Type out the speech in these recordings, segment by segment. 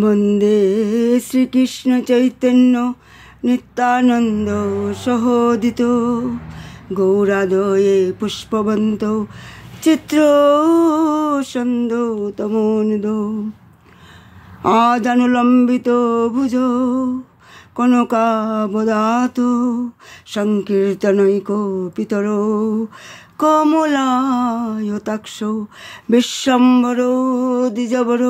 বন্দে শ্রীকৃষ্ণ চৈতন্য নিত্যানন্দ সহোদিত গৌরাদয়ে পুষ্পবন্ত চিত্র সন্দ তমোনিদ আদানুলম্বিত ভুজ কনকাবদাত সংকীর্তনৈক পিতর কমলায়তাক্ষ বিশ্বম্বর দ্বিজবর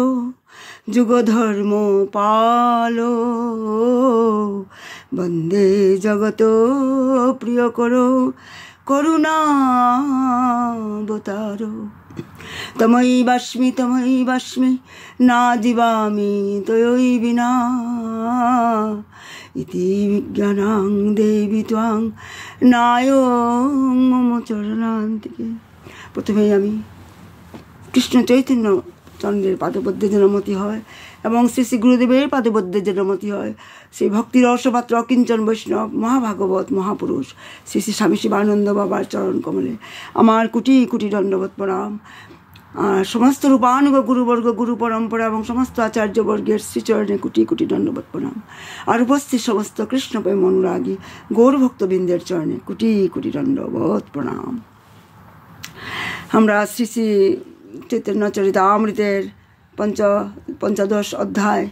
যুগধর্ম পালো বন্দে জগত প্রিয় করো করুণাবতার তমই বাস্মি তমই বাস্মি না জীবামি তয়ই বিনা ইতি বিজ্ঞানাং দেবী ত্বাং নায়ং মম চরণান্তিকে প্রথমেই আমি কৃষ্ণ চৈতন্য চন্দ্রের পাদপদ্যের জনমতি হয় এবং শ্রী শ্রী গুরুদেবের পাদপদ্যের জনমতি হয় শ্রী ভক্তির রহস্যপাত্র অকিঞ্চন বৈষ্ণব মহাভাগবত মহাপুরুষ শ্রী শ্রী স্বামী শিবানন্দ বাবার চরণ কমলে আমার কুটি কুটি দণ্ডবোধ প্রণাম আর সমস্ত রূপানুগ গুরুবর্গ গুরু পরম্পরা এবং সমস্ত আচার্যবর্গের শ্রীচরণে কুটি কুটি দণ্ডবোধ প্রণাম আর উপস্থিত সমস্ত কৃষ্ণপ্রেম অনুরাগী গৌরভক্তবৃন্দের চরণে কুটি কুটি দণ্ডবোধ প্রণাম আমরা শ্রী শ্রী অমৃতের পঞ্চ পঞ্চদশ অধ্যায়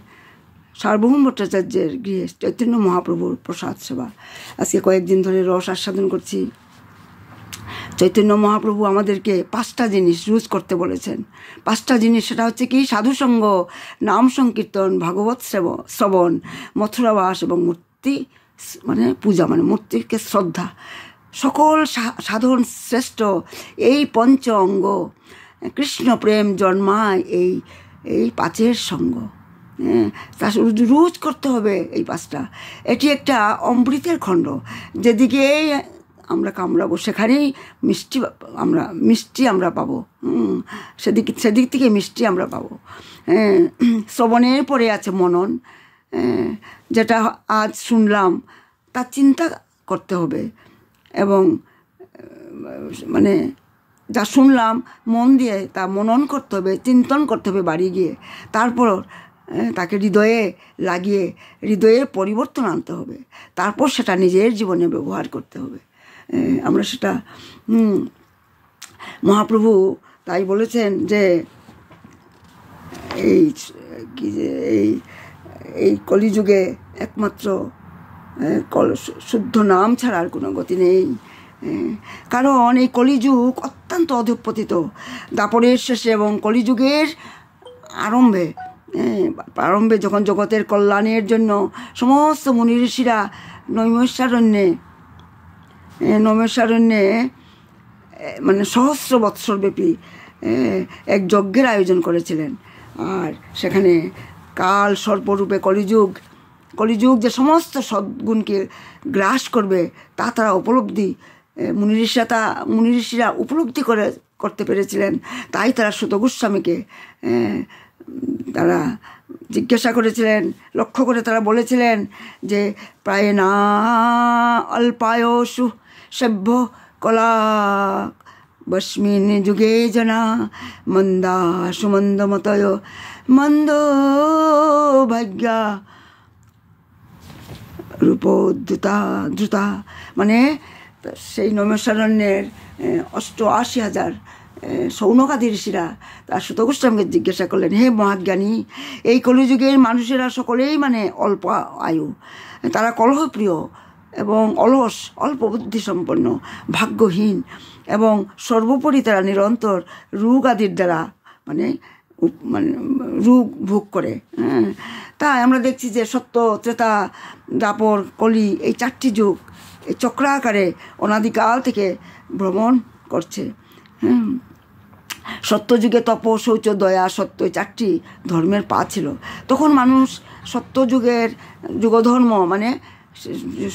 সার্বভৌম ভট্টাচার্যের গৃহে চৈতন্য মহাপ্রভুর প্রসাদ সেবা আজকে কয়েকদিন ধরে রস আস্বাদন করছি চৈতন্য মহাপ্রভু আমাদেরকে পাঁচটা জিনিস রুজ করতে বলেছেন পাঁচটা জিনিস সেটা হচ্ছে কি সাধুসঙ্গ নাম সংকীর্তন ভাগবত শ্রবণ মথুরাবাস এবং মূর্তি মানে পূজা মানে মূর্তিকে শ্রদ্ধা সকল সাধন শ্রেষ্ঠ এই পঞ্চ অঙ্গ কৃষ্ণপ্রেম জন্মায় এই এই পাঁচের সঙ্গ হ্যাঁ তা রুজ করতে হবে এই পাঁচটা এটি একটা অমৃতের খণ্ড যেদিকে আমরা কামড়াবো সেখানেই মিষ্টি আমরা মিষ্টি আমরা পাবো সেদিক সেদিক থেকে মিষ্টি আমরা পাবো হ্যাঁ, শ্রবণের পরে আছে মনন হ্যাঁ, যেটা আজ শুনলাম তা চিন্তা করতে হবে এবং মানে যা শুনলাম মন দিয়ে তা মনন করতে হবে চিন্তন করতে হবে বাড়ি গিয়ে তারপর তাকে হৃদয়ে লাগিয়ে হৃদয়ের পরিবর্তন আনতে হবে তারপর সেটা নিজের জীবনে ব্যবহার করতে হবে আমরা সেটা মহাপ্রভু তাই বলেছেন যে এই কি যে এই এই কলিযুগে একমাত্র শুদ্ধ নাম ছাড়া আর কোনো গতি নেই কারণ এই কলিযুগ অত্যন্ত অধপতিত দাপরের শেষে এবং কলিযুগের আরম্ভে আরম্ভে যখন জগতের কল্যাণের জন্য সমস্ত মুনি ঋষিরা নৈমেশ্বারণ্যে নৈমেশ্বারণ্যে মানে সহস্র বৎসরব্যাপী এক যজ্ঞের আয়োজন করেছিলেন আর সেখানে কাল সর্বরূপে কলিযুগ কলিযুগ যে সমস্ত সদ্গুণকে গ্রাস করবে তা তারা উপলব্ধি মুনি তা মুনিঋষিরা উপলব্ধি করে করতে পেরেছিলেন তাই তারা সুত গোস্বামীকে তারা জিজ্ঞাসা করেছিলেন লক্ষ্য করে তারা বলেছিলেন যে প্রায় না অল্পায়সু সভ্য কলা বস্মিন যুগে জনা মন্দা সুমন্দ মতয় মন্দ ভাগ্যা দ্রুতা দ্রুতা মানে সেই নৈমশারণ্যের অষ্ট আশি হাজার সৌনকাদি ঋষিরা তার সুত জিজ্ঞাসা করলেন হে মহাজ্ঞানী এই কলিযুগের মানুষেরা সকলেই মানে অল্প আয়ু তারা কলহপ্রিয় এবং অলস অল্প বুদ্ধিসম্পন্ন ভাগ্যহীন এবং সর্বোপরি তারা নিরন্তর রোগ আদির দ্বারা মানে মানে রোগ ভোগ করে হ্যাঁ তাই আমরা দেখছি যে সত্য ত্রেতা দাপর কলি এই চারটি যুগ চক্রাকারে অনাদিকাল থেকে ভ্রমণ করছে সত্যযুগে তপ শৌচ দয়া সত্য চারটি ধর্মের পা ছিল তখন মানুষ সত্যযুগের যুগধর্ম মানে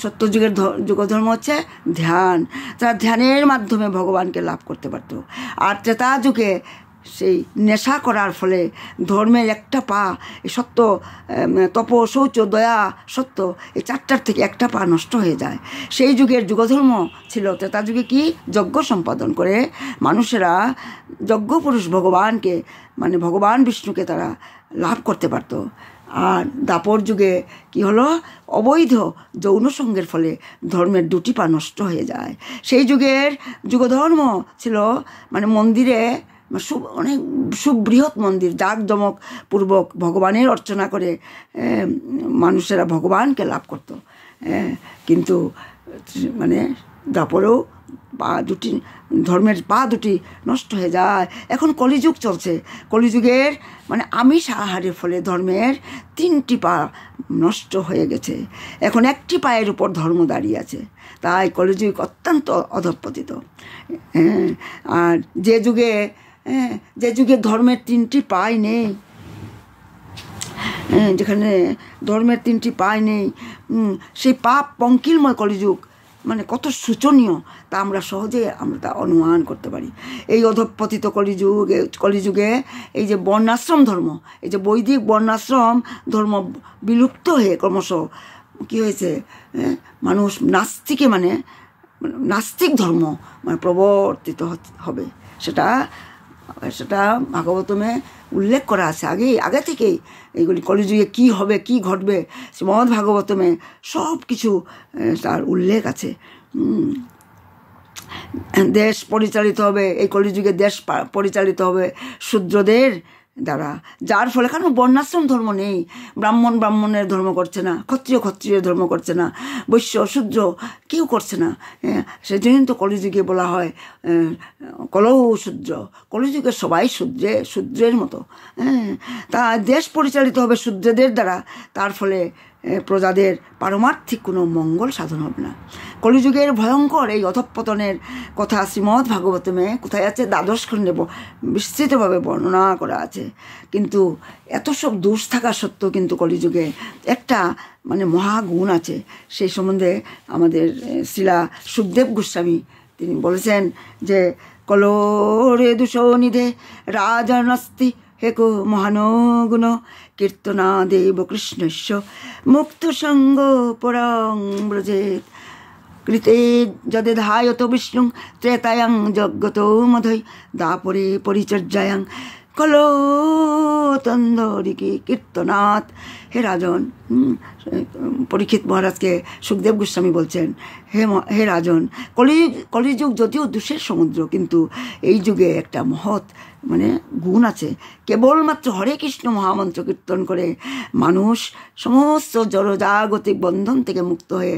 সত্যযুগের যুগধর্ম হচ্ছে ধ্যান তারা ধ্যানের মাধ্যমে ভগবানকে লাভ করতে পারত আর ত্রেতা যুগে সেই নেশা করার ফলে ধর্মের একটা পা সত্য তপ শৌচ দয়া সত্য এই চারটার থেকে একটা পা নষ্ট হয়ে যায় সেই যুগের যুগধর্ম ছিল তা যুগে কি যজ্ঞ সম্পাদন করে মানুষেরা যজ্ঞ পুরুষ ভগবানকে মানে ভগবান বিষ্ণুকে তারা লাভ করতে পারতো আর দাপর যুগে কি হলো অবৈধ যৌন সঙ্গের ফলে ধর্মের দুটি পা নষ্ট হয়ে যায় সেই যুগের যুগধর্ম ছিল মানে মন্দিরে অনেক সুবৃহৎ মন্দির জাঁকজমক পূর্বক ভগবানের অর্চনা করে মানুষেরা ভগবানকে লাভ করত কিন্তু মানে তারপরেও পা দুটি ধর্মের পা দুটি নষ্ট হয়ে যায় এখন কলিযুগ চলছে কলিযুগের মানে আমিষ আহারের ফলে ধর্মের তিনটি পা নষ্ট হয়ে গেছে এখন একটি পায়ের উপর ধর্ম দাঁড়িয়ে আছে তাই কলিযুগ অত্যন্ত অধপতিত হ্যাঁ আর যে যুগে হ্যাঁ যে যুগে ধর্মের তিনটি পায় নেই হ্যাঁ, যেখানে ধর্মের তিনটি পায় নেই সেই পাপ পঙ্কিলময় কলিযুগ মানে কত শোচনীয় তা আমরা সহজে আমরা তা অনুমান করতে পারি এই অধপতিত কলিযুগ কলিযুগে এই যে বর্ণাশ্রম ধর্ম এই যে বৈদিক বর্ণাশ্রম ধর্ম বিলুপ্ত হয়ে ক্রমশ কী হয়েছে হ্যাঁ, মানুষ নাস্তিকে মানে, মানে নাস্তিক ধর্ম মানে প্রবর্তিত হবে সেটা সেটা ভাগবতমে উল্লেখ করা আছে আগেই আগে থেকেই এইগুলি কলিযুগে কি হবে কি ঘটবে শ্রীমদ ভাগবতমে সব কিছু তার উল্লেখ আছে দেশ পরিচালিত হবে এই কলিযুগে দেশ পরিচালিত হবে শূদ্রদের দ্বারা যার ফলে কারণ বর্ণাশ্রম ধর্ম নেই ব্রাহ্মণ ব্রাহ্মণের ধর্ম করছে না ক্ষত্রিয় ক্ষত্রিয়ের ধর্ম করছে না বৈশ্য শূদ্র কেউ করছে না সে জন্য তো কলিযুগে বলা হয় কলহ শূদ্র কলিযুগে সবাই শূদ্রে শূদ্রের মতো হ্যাঁ তা দেশ পরিচালিত হবে শূদ্রদের দ্বারা তার ফলে প্রজাদের পারমার্থিক কোনো মঙ্গল সাধন হবে না কলিযুগের ভয়ঙ্কর এই অধঃপতনের কথা শ্রীমৎ ভাগবতমে কোথায় আছে দ্বাদশ খণ্ডে বিস্তৃতভাবে বর্ণনা করা আছে কিন্তু এত সব দোষ থাকা সত্ত্বেও কিন্তু কলিযুগে একটা মানে মহাগুণ আছে সেই সম্বন্ধে আমাদের শিলা সুখদেব গোস্বামী তিনি বলেছেন যে দূষণ নিধে রাজনস্তি হেকো মহানগুণ কীর্তনা দেব কৃষ্ণস্য মুক্ত সঙ্গ পরং ব্রজে কৃতে যদে ধায়ত বিষ্ণু ত্রেতায়াং যজ্ঞত মধৈ দাপরে পরিচর্যায়াং কলো তন্দরিকি কীর্তনাথ হে রাজন পরীক্ষিত মহারাজকে সুখদেব গোস্বামী বলছেন হে হে রাজন কলি কলিযুগ যদিও দুষের সমুদ্র কিন্তু এই যুগে একটা মহৎ মানে গুণ আছে কেবলমাত্র হরে কৃষ্ণ মহামন্ত্র কীর্তন করে মানুষ সমস্ত জড়জাগতিক বন্ধন থেকে মুক্ত হয়ে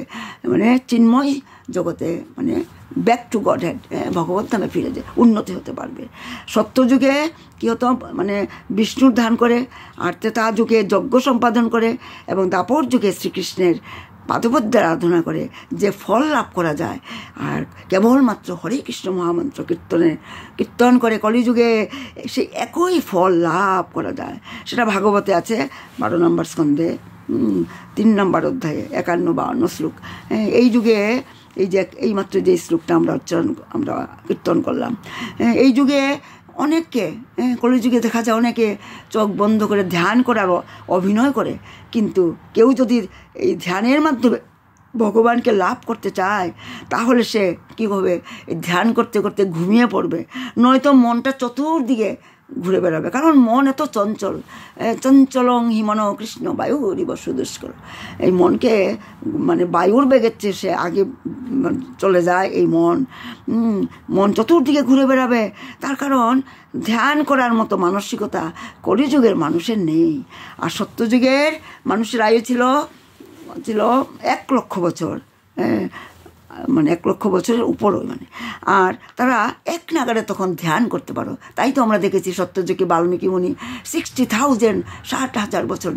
মানে চিন্ময় জগতে মানে ব্যাক টু গড হ্যাড ভগবত ধামে ফিরে যায় উন্নতি হতে পারবে সত্যযুগে কী হতো মানে বিষ্ণুর ধান করে আর তা যুগে যজ্ঞ সম্পাদন করে এবং দাপর যুগে শ্রীকৃষ্ণের পাদপদ্যে আরাধনা করে যে ফল লাভ করা যায় আর কেবলমাত্র হরে কৃষ্ণ মহামন্ত্র কীর্তনে কীর্তন করে কলিযুগে সেই একই ফল লাভ করা যায় সেটা ভাগবতে আছে বারো নম্বর স্কন্ধে তিন নম্বর অধ্যায়ে একান্ন বাউন্ন শ্লোক হ্যাঁ, এই যুগে এই যে এইমাত্র যে শ্লোকটা আমরা উচ্চারণ আমরা কীর্তন করলাম হ্যাঁ, এই যুগে অনেককে হ্যাঁ, কলিযুগে দেখা যায় অনেকে চোখ বন্ধ করে ধ্যান করার অভিনয় করে কিন্তু কেউ যদি এই ধ্যানের মাধ্যমে ভগবানকে লাভ করতে চায় তাহলে সে কী হবে ধ্যান করতে করতে ঘুমিয়ে পড়বে নয়তো মনটা চতুর্দিকে ঘুরে বেড়াবে কারণ মন এত চঞ্চল চঞ্চলং হিমন কৃষ্ণ বায়ু রিব সুদুষ্কর এই মনকে মানে বায়ুর বেগের চেয়ে সে আগে চলে যায় এই মন মন চতুর্দিকে ঘুরে বেড়াবে তার কারণ ধ্যান করার মতো মানসিকতা কলিযুগের মানুষের নেই আর সত্যযুগের মানুষের আয়ু ছিল ছিল এক লক্ষ বছর মানে এক লক্ষ বছরের উপরও মানে আর তারা এক নাগারে তখন ধ্যান করতে পারো তাই তো আমরা দেখেছি সত্যযুগী বাল্মীকি মুনি সিক্সটি থাউজেন্ড ষাট হাজার বছর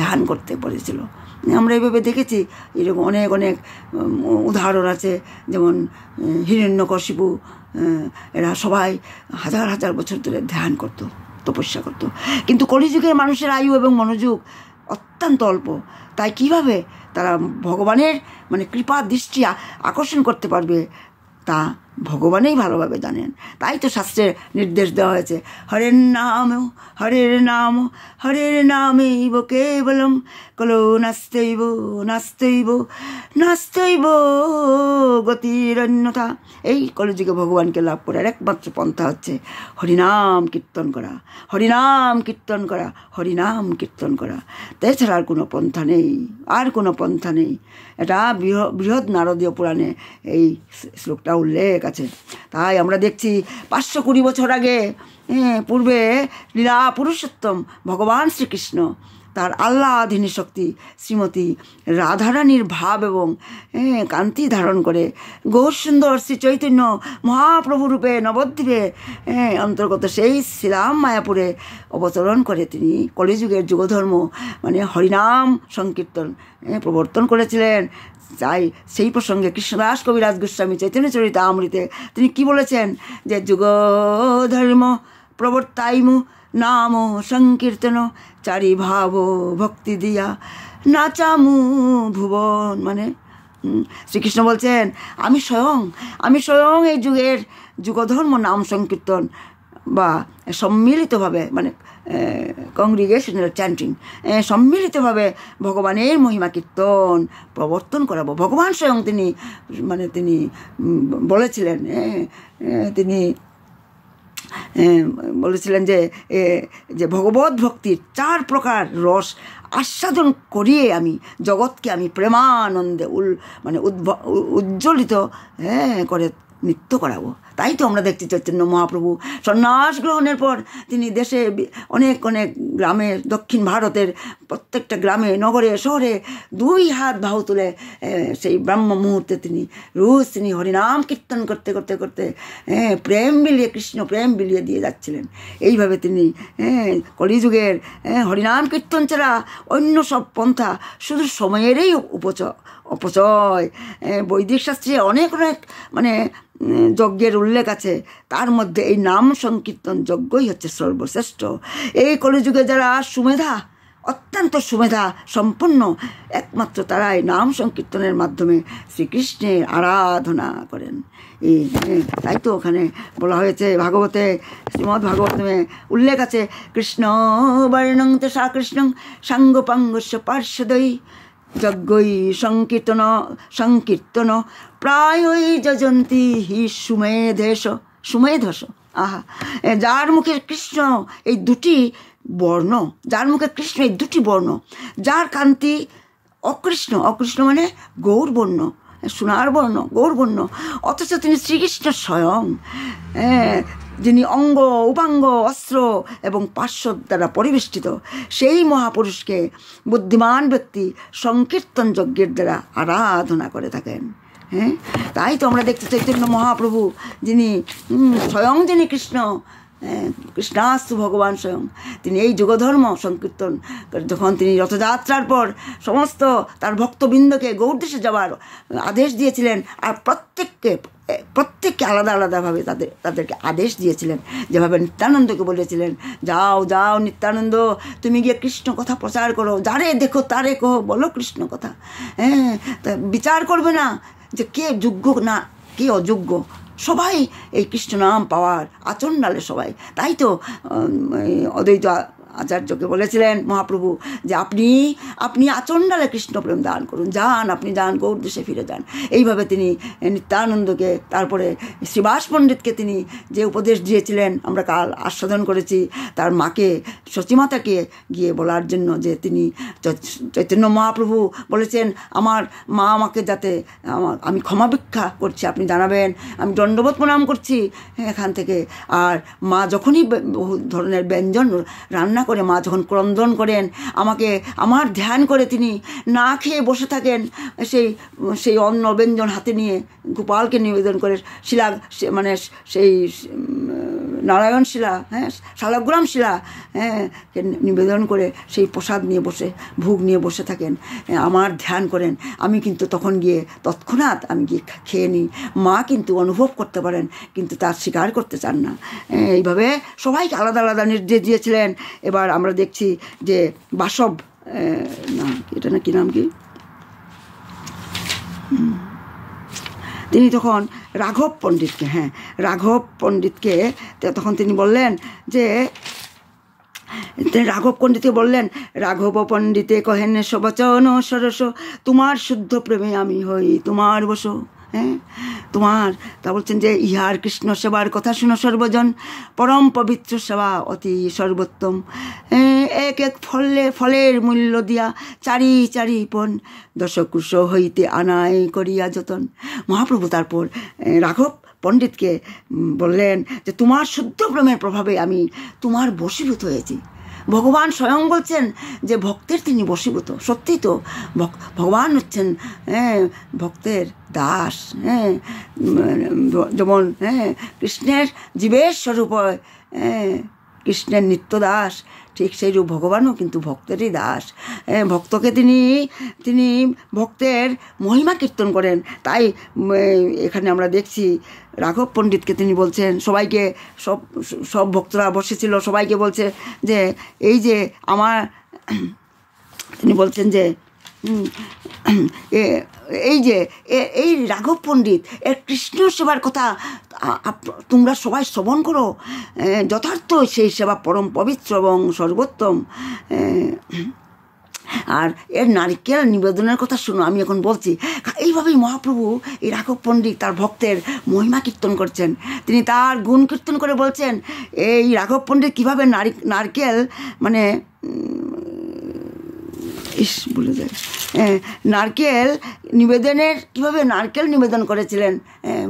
ধ্যান করতে পেরেছিল আমরা এভাবে দেখেছি এরকম অনেক অনেক উদাহরণ আছে যেমন হিরণ্যকশিপু এরা সবাই হাজার হাজার বছর ধরে ধ্যান করত তপস্যা করত কিন্তু কলিযুগের মানুষের আয়ু এবং মনোযোগ অত্যন্ত অল্প তাই কিভাবে তারা ভগবানের মানে কৃপা দৃষ্টি আকর্ষণ করতে পারবে তা ভগবানেই ভালোভাবে জানেন তাই তো শাস্ত্রের নির্দেশ দেওয়া হয়েছে হরের নাম হরের নাম হরের নামেইব কেবলম কলো নাস্তৈব নাস্তৈব নাস্তৈব গতিরন্যতা এই কলযুগে ভগবানকে লাভ করার একমাত্র পন্থা হচ্ছে হরিনাম কীর্তন করা হরিনাম কীর্তন করা হরিনাম কীর্তন করা তাছাড়া আর কোনো পন্থা নেই আর কোনো পন্থা নেই এটা বৃহৎ নারদীয় পুরাণে এই শ্লোকটা উল্লেখ কাছে তাই আমরা দেখছি পাঁচশো কুড়ি বছর আগে পূর্বে লীলা পুরুষোত্তম ভগবান শ্রীকৃষ্ণ তার আধীন শক্তি শ্রীমতী রাধারানীর ভাব এবং কান্তি ধারণ করে গৌর সুন্দর শ্রী চৈতন্য মহাপ্রভুরূপে নবদ্বীপে অন্তর্গত সেই শ্রীরাম মায়াপুরে অবতরণ করে তিনি কলিযুগের যুগধর্ম মানে হরিনাম সংকীর্তন প্রবর্তন করেছিলেন চাই সেই প্রসঙ্গে কৃষ্ণদাস কবিরাজ গোস্বামী চৈতন্য চরিত আমৃতে তিনি কি বলেছেন যে যুগ ধর্ম প্রবর্তাইমু নাম সংকীর্তন চারি ভাব ভক্তি দিয়া নাচামু ভুবন মানে শ্রীকৃষ্ণ বলছেন আমি স্বয়ং আমি স্বয়ং এই যুগের যুগধর্ম নাম সংকীর্তন বা সম্মিলিতভাবে মানে কংগ্রিগেশনাল চ্যান্টিং সম্মিলিতভাবে ভগবানের মহিমা কীর্তন প্রবর্তন করাবো ভগবান স্বয়ং তিনি মানে তিনি বলেছিলেন তিনি বলেছিলেন যে যে ভগবত ভক্তির চার প্রকার রস আস্বাদন করিয়ে আমি জগৎকে আমি প্রেমানন্দে উল মানে উদ্ভ উজ্জ্বলিত হ্যাঁ করে নৃত্য করাবো তাই তো আমরা দেখছি চৈতন্য মহাপ্রভু সন্ন্যাস গ্রহণের পর তিনি দেশে অনেক অনেক গ্রামে দক্ষিণ ভারতের প্রত্যেকটা গ্রামে নগরে শহরে দুই হাত বাহু তুলে সেই ব্রাহ্ম মুহূর্তে তিনি রোজ তিনি হরিনাম কীর্তন করতে করতে করতে হ্যাঁ প্রেম বিলিয়ে কৃষ্ণ প্রেম বিলিয়ে দিয়ে যাচ্ছিলেন এইভাবে তিনি হ্যাঁ কলিযুগের হ্যাঁ হরিনাম কীর্তন ছাড়া অন্য সব পন্থা শুধু সময়েরই উপচ অপচয় বৈদিক শাস্ত্রে অনেক অনেক মানে যজ্ঞের উল্লেখ আছে তার মধ্যে এই নাম সংকীর্তন যজ্ঞই হচ্ছে সর্বশ্রেষ্ঠ এই কলিযুগে যারা সুমেধা অত্যন্ত সুমেধা সম্পন্ন একমাত্র তারা এই নাম সংকীর্তনের মাধ্যমে শ্রীকৃষ্ণের আরাধনা করেন এই তাই তো ওখানে বলা হয়েছে ভাগবতে শ্রীমদ ভাগবতমে উল্লেখ আছে কৃষ্ণ বর্ণং তো সা কৃষ্ণং সাঙ্গ পাঙ্গস্য পার্শ্বদয়ী যজ্ঞই সংকীর্তন সংকীর্তন প্রায়ই যজন্তি হি সুমেধেশ সুমেধস আহা যার মুখে কৃষ্ণ এই দুটি বর্ণ যার মুখে কৃষ্ণ এই দুটি বর্ণ যার কান্তি অকৃষ্ণ অকৃষ্ণ মানে গৌরবর্ণ সোনার বর্ণ গৌরবর্ণ অথচ তিনি শ্রীকৃষ্ণ স্বয়ং যিনি অঙ্গ উপাঙ্গ অস্ত্র এবং পার্শ্ব দ্বারা পরিবেষ্টিত সেই মহাপুরুষকে বুদ্ধিমান ব্যক্তি সংকীর্তন যজ্ঞের দ্বারা আরাধনা করে থাকেন হ্যাঁ তাই তো আমরা দেখতে চৈতন্য মহাপ্রভু যিনি স্বয়ং যিনি কৃষ্ণ হ্যাঁ, কৃষ্ণাস্তু ভগবান স্বয়ং তিনি এই যুগধর্ম সংকীর্তন যখন তিনি রথযাত্রার পর সমস্ত তার ভক্তবৃন্দকে গৌরদেশে যাওয়ার আদেশ দিয়েছিলেন আর প্রত্যেককে প্রত্যেককে আলাদা আলাদাভাবে তাদের তাদেরকে আদেশ দিয়েছিলেন যেভাবে নিত্যানন্দকে বলেছিলেন যাও যাও নিত্যানন্দ তুমি গিয়ে কৃষ্ণ কথা প্রচার করো যারে দেখো তারে কহো বলো কৃষ্ণ কথা হ্যাঁ বিচার করবে না যে কে যোগ্য না কে অযোগ্য সবাই এই কৃষ্ণ নাম পাওয়ার আচণ্ডালে সবাই তাই তো অদ্বৈত আচার্যকে বলেছিলেন মহাপ্রভু যে আপনি আপনি আচণ্ডালে কৃষ্ণপ্রেম দান করুন যান আপনি যান গৌর দেশে ফিরে যান এইভাবে তিনি নিত্যানন্দকে তারপরে শ্রীবাস পণ্ডিতকে তিনি যে উপদেশ দিয়েছিলেন আমরা কাল আস্বাদন করেছি তার মাকে সচিমাতাকে গিয়ে বলার জন্য যে তিনি চৈতন্য মহাপ্রভু বলেছেন আমার মা আমাকে যাতে আমার আমি ক্ষমা ভিক্ষা করছি আপনি জানাবেন আমি দণ্ডবোধ প্রণাম করছি এখান থেকে আর মা যখনই বহু ধরনের ব্যঞ্জন রান্না করে মা যখন ক্রন্দন করেন আমাকে আমার ধ্যান করে তিনি না খেয়ে বসে থাকেন সেই সেই অন্ন ব্যঞ্জন হাতে নিয়ে গোপালকে নিবেদন করে শিলা মানে সেই নারায়ণ শিলা হ্যাঁ শালগ্রাম শিলা হ্যাঁ নিবেদন করে সেই প্রসাদ নিয়ে বসে ভোগ নিয়ে বসে থাকেন আমার ধ্যান করেন আমি কিন্তু তখন গিয়ে তৎক্ষণাৎ আমি গিয়ে খেয়ে নিই মা কিন্তু অনুভব করতে পারেন কিন্তু তার স্বীকার করতে চান না এইভাবে সবাইকে আলাদা আলাদা নির্দেশ দিয়েছিলেন এবার আমরা দেখছি যে বাসব নাম এটা না কি নাম কি তিনি তখন রাঘব পণ্ডিতকে হ্যাঁ রাঘব পণ্ডিতকে তখন তিনি বললেন যে রাঘব পণ্ডিতকে বললেন রাঘব পণ্ডিতে কহেন সবচন সরস তোমার শুদ্ধ প্রেমে আমি হই তোমার বসো হ্যাঁ তোমার তা বলছেন যে ইহার কৃষ্ণ সেবার কথা শুনো সর্বজন পরম পবিত্র সেবা অতি সর্বোত্তম এক এক ফলে ফলের মূল্য দিয়া চারি চারি পণ দশকুশ হইতে আনায় করিয়া যতন মহাপ্রভু তারপর রাঘব পণ্ডিতকে বললেন যে তোমার শুদ্ধ প্রেমের প্রভাবে আমি তোমার বশীভূত হয়েছি ভগবান স্বয়ং বলছেন যে ভক্তের তিনি বশীভূত সত্যি তো ভগবান হচ্ছেন হ্যাঁ ভক্তের দাস হ্যাঁ যেমন হ্যাঁ কৃষ্ণের জীবের স্বরূপ হ্যাঁ কৃষ্ণের নিত্য দাস ঠিক সেইরূপ ভগবানও কিন্তু ভক্তেরই দাস ভক্তকে তিনি তিনি ভক্তের মহিমা কীর্তন করেন তাই এখানে আমরা দেখছি রাঘব পণ্ডিতকে তিনি বলছেন সবাইকে সব সব ভক্তরা বসেছিল সবাইকে বলছে যে এই যে আমার তিনি বলছেন যে এই যে এই রাঘব পণ্ডিত এর কৃষ্ণ সেবার কথা তোমরা সবাই শ্রবণ করো যথার্থ সেই সেবা পরম পবিত্র এবং সর্বোত্তম আর এর নারিকেল নিবেদনের কথা শুনো আমি এখন বলছি এইভাবেই মহাপ্রভু এই রাঘব পণ্ডিত তার ভক্তের মহিমা কীর্তন করছেন তিনি তার গুণ কীর্তন করে বলছেন এই রাঘব পণ্ডিত কীভাবে নারিক নারকেল মানে ইস বলে দেখ নারকেল নিবেদনের কীভাবে নারকেল নিবেদন করেছিলেন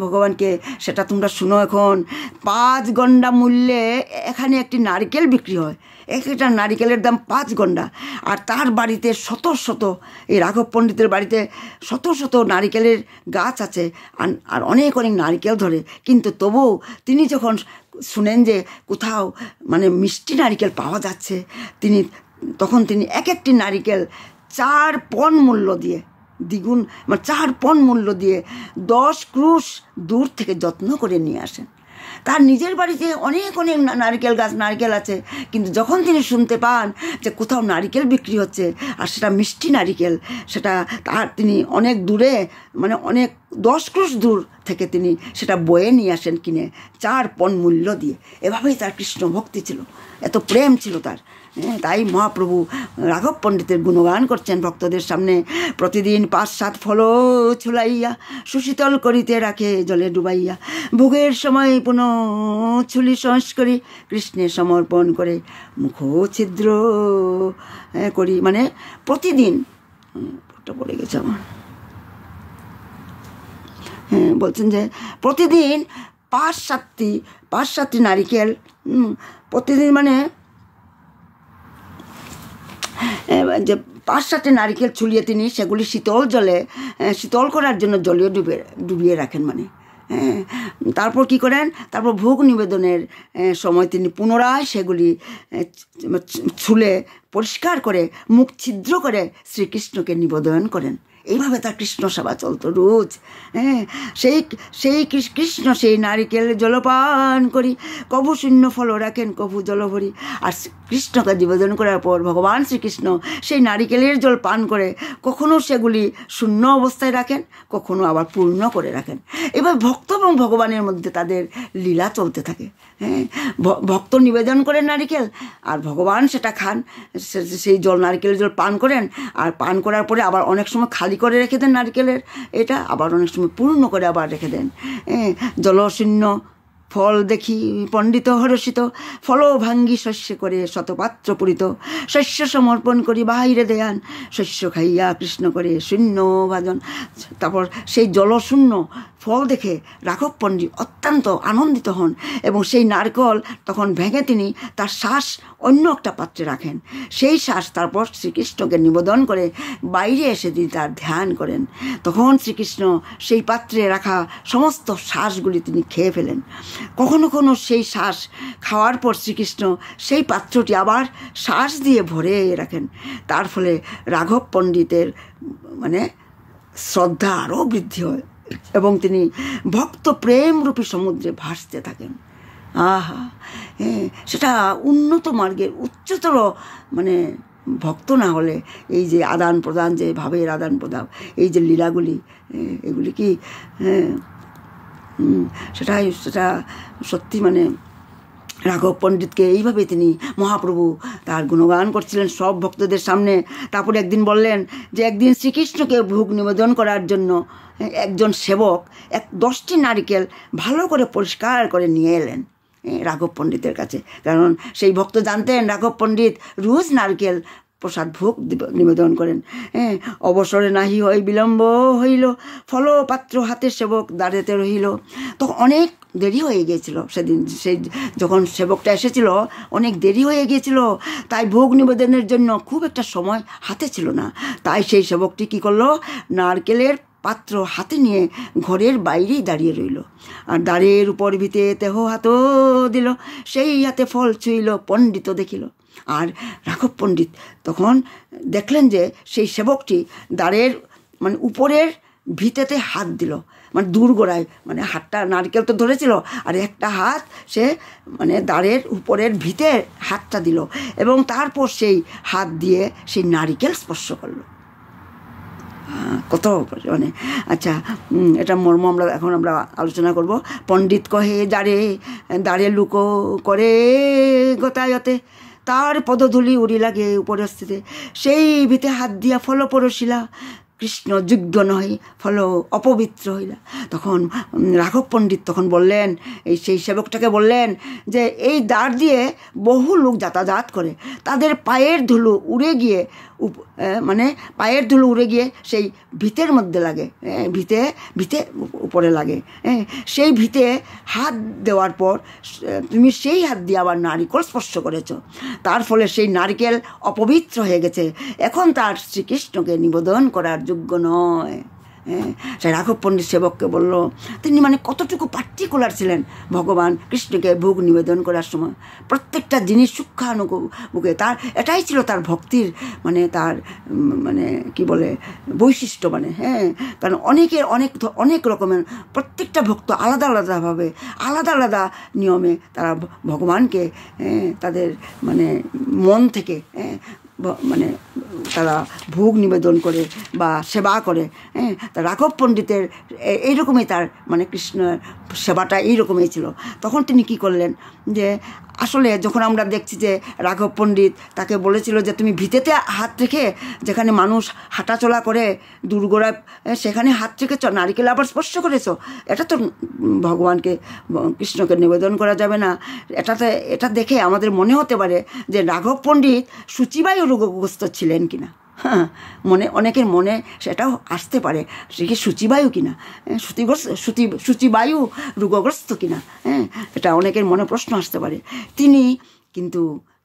ভগবানকে সেটা তোমরা শুনো এখন পাঁচ গন্ডা মূল্যে এখানে একটি নারকেল বিক্রি হয় এক একটা নারিকেলের দাম পাঁচ গন্ডা আর তার বাড়িতে শত শত এই রাঘব পণ্ডিতের বাড়িতে শত শত নারিকেলের গাছ আছে আর অনেক অনেক নারিকেল ধরে কিন্তু তবু তিনি যখন শুনেন যে কোথাও মানে মিষ্টি নারিকেল পাওয়া যাচ্ছে তিনি তখন তিনি এক একটি নারিকেল চার পণ মূল্য দিয়ে দ্বিগুণ মানে চার পণ মূল্য দিয়ে দশ ক্রুশ দূর থেকে যত্ন করে নিয়ে আসেন তার নিজের বাড়িতে অনেক অনেক নারকেল গাছ নারকেল আছে কিন্তু যখন তিনি শুনতে পান যে কোথাও নারিকেল বিক্রি হচ্ছে আর সেটা মিষ্টি নারকেল সেটা তার তিনি অনেক দূরে মানে অনেক দশ ক্রোশ দূর থেকে তিনি সেটা বয়ে নিয়ে আসেন কিনে চার পণ মূল্য দিয়ে এভাবেই তার কৃষ্ণ ভক্তি ছিল এত প্রেম ছিল তার তাই মহাপ্রভু রাঘব পণ্ডিতের গুণগান করছেন ভক্তদের সামনে প্রতিদিন পাঁচ সাত ফল ছুলাইয়া সুশীতল করিতে রাখে জলে ডুবাইয়া ভোগের সময় পুনঃ ছুলি সংস্করি কৃষ্ণে সমর্পণ করে মুখ ছিদ্র করি মানে প্রতিদিন পড়ে গেছে আমার হ্যাঁ বলছেন যে প্রতিদিন পাঁচ সাতটি পাঁচ সাতটি নারিকেল প্রতিদিন মানে যে পাঁচ সাথে নারিকেল ছুলিয়ে তিনি সেগুলি শীতল জলে শীতল করার জন্য জলীয় ডুবে ডুবিয়ে রাখেন মানে তারপর কি করেন তারপর ভোগ নিবেদনের সময় তিনি পুনরায় সেগুলি ছুলে পরিষ্কার করে মুখ ছিদ্র করে শ্রীকৃষ্ণকে নিবেদন করেন এইভাবে তার কৃষ্ণ সেবা চলতো রোজ হ্যাঁ সেই সেই কৃষ্ণ সেই নারিকেল জলপান করি কভু শূন্য ফল রাখেন কভু জলভরি আর কৃষ্ণকে নিবেদন করার পর ভগবান শ্রীকৃষ্ণ সেই নারিকেলের জল পান করে কখনো সেগুলি শূন্য অবস্থায় রাখেন কখনো আবার পূর্ণ করে রাখেন এবার ভক্ত এবং ভগবানের মধ্যে তাদের লীলা চলতে থাকে হ্যাঁ ভক্ত নিবেদন করেন নারিকেল আর ভগবান সেটা খান সেই জল নারিকেলের জল পান করেন আর পান করার পরে আবার অনেক সময় খালি ভারী করে রেখে দেন নারকেলের এটা আবার অনেক সময় পূর্ণ করে আবার রেখে দেন জলশূন্য ফল দেখি পণ্ডিত হরষিত ফল ভাঙ্গি শস্য করে শতপাত্র পূরিত শস্য সমর্পণ করি বাহিরে দেয়ান শস্য খাইয়া কৃষ্ণ করে শূন্য ভাজন তারপর সেই জলশূন্য ফল দেখে রাঘব পণ্ডিত অত্যন্ত আনন্দিত হন এবং সেই নারকল তখন ভেঙে তিনি তার শ্বাস অন্য একটা পাত্রে রাখেন সেই শ্বাস তারপর শ্রীকৃষ্ণকে নিবেদন করে বাইরে এসে তিনি তার ধ্যান করেন তখন শ্রীকৃষ্ণ সেই পাত্রে রাখা সমস্ত শ্বাসগুলি তিনি খেয়ে ফেলেন কখনো কোনো সেই শ্বাস খাওয়ার পর শ্রীকৃষ্ণ সেই পাত্রটি আবার শ্বাস দিয়ে ভরে রাখেন তার ফলে রাঘব পণ্ডিতের মানে শ্রদ্ধা আরও বৃদ্ধি হয় এবং তিনি ভক্ত প্রেমরূপী সমুদ্রে ভাসতে থাকেন আহা সেটা উন্নত মার্গের উচ্চতর মানে ভক্ত না হলে এই যে আদান প্রদান যে ভাবের আদান প্রদান এই যে লীলাগুলি এগুলি কি সেটাই সেটা সত্যি মানে রাঘব পণ্ডিতকে এইভাবে তিনি মহাপ্রভু তার গুণগান করছিলেন সব ভক্তদের সামনে তারপরে একদিন বললেন যে একদিন শ্রীকৃষ্ণকে ভোগ নিবেদন করার জন্য একজন সেবক এক দশটি নারিকেল ভালো করে পরিষ্কার করে নিয়ে এলেন রাঘব পণ্ডিতের কাছে কারণ সেই ভক্ত জানতেন রাঘব পণ্ডিত রোজ নারকেল প্রসাদ ভোগ নিবেদন করেন হ্যাঁ অবসরে নাহি হই বিলম্ব হইল ফল পাত্র হাতে সেবক দাঁড়াতে রহিল তখন অনেক দেরি হয়ে গিয়েছিল সেদিন সেই যখন সেবকটা এসেছিল অনেক দেরি হয়ে গিয়েছিল তাই ভোগ নিবেদনের জন্য খুব একটা সময় হাতে ছিল না তাই সেই সেবকটি কি করলো নারকেলের পাত্র হাতে নিয়ে ঘরের বাইরেই দাঁড়িয়ে রইল আর দাঁড়ের উপর ভিতে তেহ হাত দিল সেই হাতে ফল ছুঁইল পণ্ডিত দেখিল আর রাঘব পণ্ডিত তখন দেখলেন যে সেই সেবকটি দাঁড়ের মানে উপরের ভিতেতে হাত দিল মানে দূর গোড়ায় মানে হাতটা নারকেল তো ধরেছিল আর একটা হাত সে মানে দাঁড়ের উপরের ভিতে হাতটা দিল এবং তারপর সেই হাত দিয়ে সেই নারিকেল স্পর্শ করলো কত মানে আচ্ছা এটা মর্ম আমরা এখন আমরা আলোচনা করব পণ্ডিত কহে দাঁড়ে দাঁড়ে লুকো করে গতায়তে তার পদধূলি উড়ি লাগে উপরস্থিতে সেই ভিতে হাত দিয়া ফল পরশিলা কৃষ্ণ যোগ্য নয় ফল অপবিত্র হইলা তখন রাঘব পণ্ডিত তখন বললেন এই সেই সেবকটাকে বললেন যে এই দ্বার দিয়ে বহু লোক যাতায়াত করে তাদের পায়ের ধুলো উড়ে গিয়ে মানে পায়ের ধুলো উড়ে গিয়ে সেই ভিতের মধ্যে লাগে ভিতে ভিতে উপরে লাগে সেই ভিতে হাত দেওয়ার পর তুমি সেই হাত দিয়ে আবার নারিকেল স্পর্শ করেছ তার ফলে সেই নারিকেল অপবিত্র হয়ে গেছে এখন তার শ্রীকৃষ্ণকে নিবেদন করার জন্য যোগ্য নয় সে রাঘব পণ্ডিত সেবককে বলল তিনি মানে কতটুকু পার্টিকুলার ছিলেন ভগবান কৃষ্ণকে ভোগ নিবেদন করার সময় প্রত্যেকটা জিনিস সূক্ষ্মানুকে তার এটাই ছিল তার ভক্তির মানে তার মানে কি বলে বৈশিষ্ট্য মানে হ্যাঁ কারণ অনেকের অনেক অনেক রকমের প্রত্যেকটা ভক্ত আলাদা আলাদাভাবে আলাদা আলাদা নিয়মে তারা ভগবানকে হ্যাঁ, তাদের মানে মন থেকে হ্যাঁ, মানে তারা ভোগ নিবেদন করে বা সেবা করে হ্যাঁ তা রাঘব পণ্ডিতের এইরকমই তার মানে কৃষ্ণের সেবাটা এইরকমই ছিল তখন তিনি কি করলেন যে আসলে যখন আমরা দেখছি যে রাঘব পণ্ডিত তাকে বলেছিল যে তুমি ভিতেতে হাত রেখে যেখানে মানুষ হাঁটাচলা করে দুর্গোড়ায় সেখানে হাত রেখেছ নারিকেল আবার স্পর্শ করেছ এটা তো ভগবানকে কৃষ্ণকে নিবেদন করা যাবে না এটাতে এটা দেখে আমাদের মনে হতে পারে যে রাঘব পণ্ডিত সুচিবায়ু রোগগ্রস্ত ছিলেন কিনা হ্যাঁ মনে অনেকের মনে সেটাও আসতে পারে সে কি সূচিবায়ু কিনা হ্যাঁ, সূচিগ্রস্ত সূচি সূচিবায়ু রোগগ্রস্ত কিনা হ্যাঁ এটা অনেকের মনে প্রশ্ন আসতে পারে তিনি কিন্তু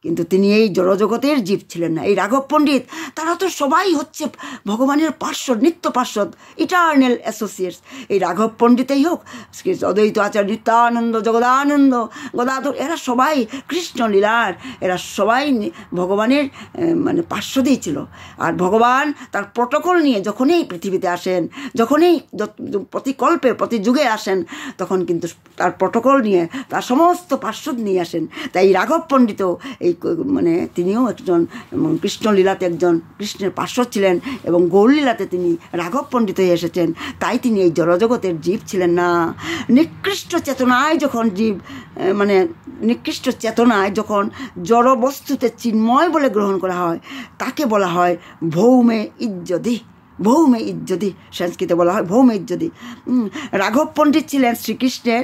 কিন্তু তিনি এই জড়জগতের জীব ছিলেন না এই রাঘব পণ্ডিত তারা তো সবাই হচ্ছে ভগবানের পার্শ্বদ নিত্য পার্শ্বদ ইটার্নাল অ্যাসোসিয়েটস এই রাঘব পণ্ডিতেই হোক অদ্বৈত আচার্য নিত্যানন্দ জগদানন্দ গদাধর এরা সবাই কৃষ্ণলীলার এরা সবাই ভগবানের মানে পার্শ্বদেই ছিল আর ভগবান তার প্রটোকল নিয়ে যখনই পৃথিবীতে আসেন যখনই প্রতিকল্পে প্রতি যুগে আসেন তখন কিন্তু তার প্রটোকল নিয়ে তার সমস্ত পার্শ্বদ নিয়ে আসেন তাই রাঘব পণ্ডিতও এই এই মানে তিনিও একজন কৃষ্ণলীলাতে একজন কৃষ্ণের পার্শ্ব ছিলেন এবং গৌরলীলাতে তিনি রাঘব পণ্ডিত হয়ে এসেছেন তাই তিনি এই জড়জগতের জীব ছিলেন না নিকৃষ্ট চেতনায় যখন জীব মানে নিকৃষ্ট চেতনায় যখন জড় বস্তুতে চিন্ময় বলে গ্রহণ করা হয় তাকে বলা হয় ভৌমে ইজ্জদি ভৌমে ইজ্জদি সংস্কৃতে বলা হয় ভৌমে ইজ্জদি রাঘব পণ্ডিত ছিলেন শ্রীকৃষ্ণের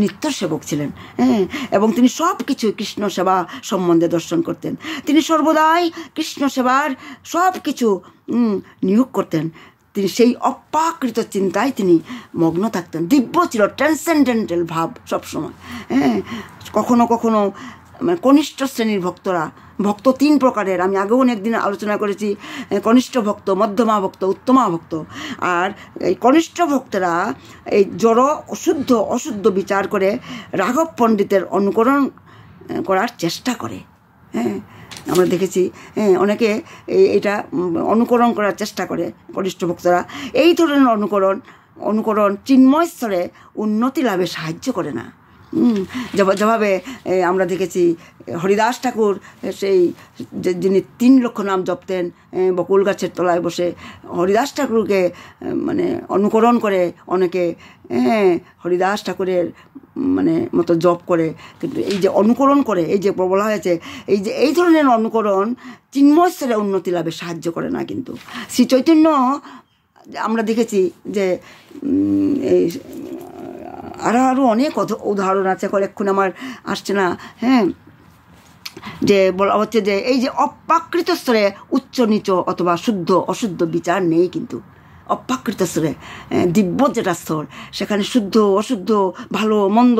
নিত্য সেবক ছিলেন হ্যাঁ এবং তিনি সব কিছু কৃষ্ণ সেবা সম্বন্ধে দর্শন করতেন তিনি সর্বদাই কৃষ্ণ সেবার সব কিছু নিয়োগ করতেন তিনি সেই অপাকৃত চিন্তায় তিনি মগ্ন থাকতেন দিব্য ছিল ট্রান্সেন্ডেন্টাল ভাব সবসময় হ্যাঁ কখনো কখনো মানে কনিষ্ঠ শ্রেণীর ভক্তরা ভক্ত তিন প্রকারের আমি আগেও অনেকদিন আলোচনা করেছি কনিষ্ঠ ভক্ত মধ্যমা ভক্ত উত্তমা ভক্ত আর এই কনিষ্ঠ ভক্তরা এই জড় অশুদ্ধ অশুদ্ধ বিচার করে রাঘব পণ্ডিতের অনুকরণ করার চেষ্টা করে হ্যাঁ আমরা দেখেছি হ্যাঁ অনেকে এটা অনুকরণ করার চেষ্টা করে কনিষ্ঠ ভক্তরা এই ধরনের অনুকরণ অনুকরণ চিন্ময়স্তরে উন্নতি লাভে সাহায্য করে না যেভাবে আমরা দেখেছি হরিদাস ঠাকুর সেই যিনি তিন লক্ষ নাম জপতেন বকুল গাছের তলায় বসে হরিদাস ঠাকুরকে মানে অনুকরণ করে অনেকে হ্যাঁ হরিদাস ঠাকুরের মানে মতো জপ করে কিন্তু এই যে অনুকরণ করে এই যে বলা হয়েছে এই যে এই ধরনের অনুকরণ চিন্ময়স্তরে উন্নতি লাভে সাহায্য করে না কিন্তু শ্রী চৈতন্য আমরা দেখেছি যে এই আরও আরও অনেক উদাহরণ আছে কয়েকক্ষণ আমার আসছে না হ্যাঁ যে বলা হচ্ছে যে এই যে অপ্রাকৃত স্তরে উচ্চ নিচ অথবা শুদ্ধ অশুদ্ধ বিচার নেই কিন্তু অপ্রাকৃত স্তরে দিব্য যেটা স্তর সেখানে শুদ্ধ অশুদ্ধ ভালো মন্দ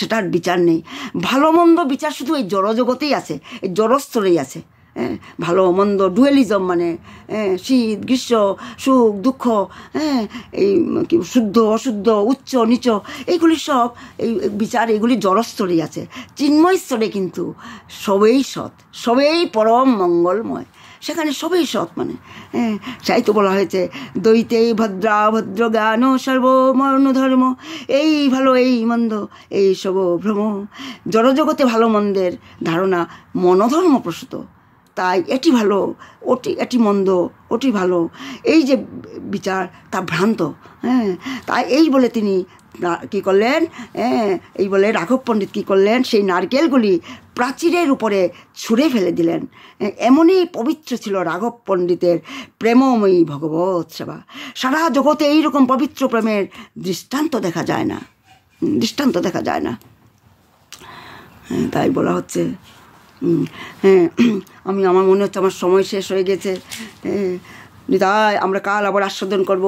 সেটার বিচার নেই ভালো মন্দ বিচার শুধু এই জড়জগতেই আছে এই জড়স্তরেই আছে হ্যাঁ, ভালো মন্দ ডুয়েলিজম মানে হ্যাঁ, শীত গ্রীষ্ম সুখ দুঃখ হ্যাঁ এই শুদ্ধ অশুদ্ধ উচ্চ নিচ এইগুলি সব এই বিচার এগুলি জলস্তরেই আছে চিন্ময় স্তরে কিন্তু সবেই সৎ সবেই পরম মঙ্গলময় সেখানে সবই সৎ মানে হ্যাঁ, তাই তো বলা হয়েছে দৈতেই ভদ্রা ভদ্র গান সর্বমর্ণ ধর্ম এই ভালো এই মন্দ এই সব ভ্রম জড়জগতে ভালো মন্দের ধারণা প্রসূত তাই এটি ভালো ওটি এটি মন্দ ওটি ভালো এই যে বিচার তা ভ্রান্ত হ্যাঁ তাই এই বলে তিনি কী করলেন হ্যাঁ, এই বলে রাঘব পণ্ডিত কী করলেন সেই নারকেলগুলি প্রাচীরের উপরে ছুঁড়ে ফেলে দিলেন এমনই পবিত্র ছিল রাঘব পণ্ডিতের প্রেমময়ী ভগবত সেবা সারা জগতে এইরকম পবিত্র প্রেমের দৃষ্টান্ত দেখা যায় না দৃষ্টান্ত দেখা যায় না হ্যাঁ, তাই বলা হচ্ছে হ্যাঁ আমি আমার মনে হচ্ছে আমার সময় শেষ হয়ে গেছে হ্যাঁ, নিতাই আমরা কাল আবার আস্বাদন করব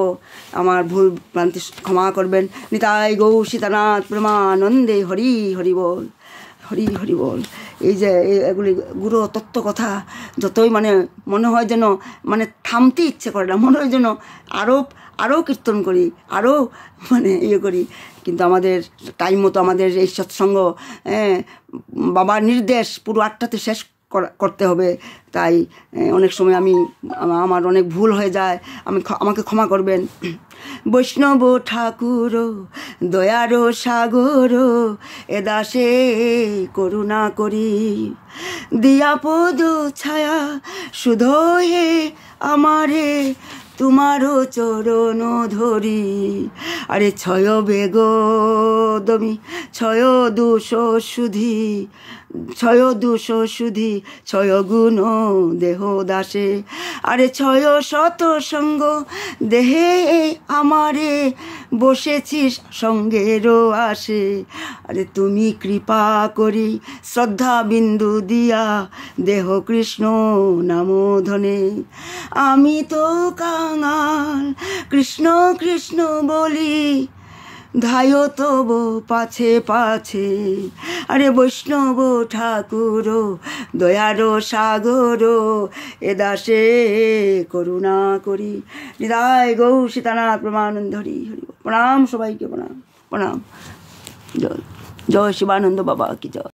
আমার ভুল ভ্রান্তি ক্ষমা করবেন নিতাই গৌ সীতানাথ প্রেমানন্দে হরি হরি বল হরি হরি বল এই যে এগুলি গুরু তত্ত্ব কথা যতই মানে মনে হয় যেন মানে থামতে ইচ্ছে করে না মনে হয় যেন আরও আরও কীর্তন করি আরও মানে ইয়ে করি কিন্তু আমাদের টাইম মতো আমাদের এই সৎসঙ্গ হ্যাঁ, বাবার নির্দেশ পুরো আটটাতে শেষ করতে হবে তাই অনেক সময় আমি আমার অনেক ভুল হয়ে যায় আমি আমাকে ক্ষমা করবেন বৈষ্ণব ঠাকুর দয়ার সাগর এ দাসে করুণা করি দিয়াপদ ছায়া সুধ হে আমারে তোমারও চরণ ধরি আরে ছয় বেগ দমি ছয় দুশো সুধি ছয় দুশো সুধি ছয় গুণ দেহ দাসে আরে ছয় শত সঙ্গ দেহে আমারে বসেছিস সঙ্গেরও আসে আরে তুমি কৃপা করি শ্রদ্ধা বিন্দু দিয়া দেহ কৃষ্ণ নামোধনে আমি তো কাঙাল কৃষ্ণ কৃষ্ণ বলি ধায় তব পাছে পাছে আরে বৈষ্ণব ঠাকুর দয়ার সাগর এ দাসে করুণা করি নিদায় গৌ সীতানাথ প্রমানন্দ হরি হরি প্রণাম সবাইকে প্রণাম প্রণাম জয় জয় শিবানন্দ বাবা কি জয়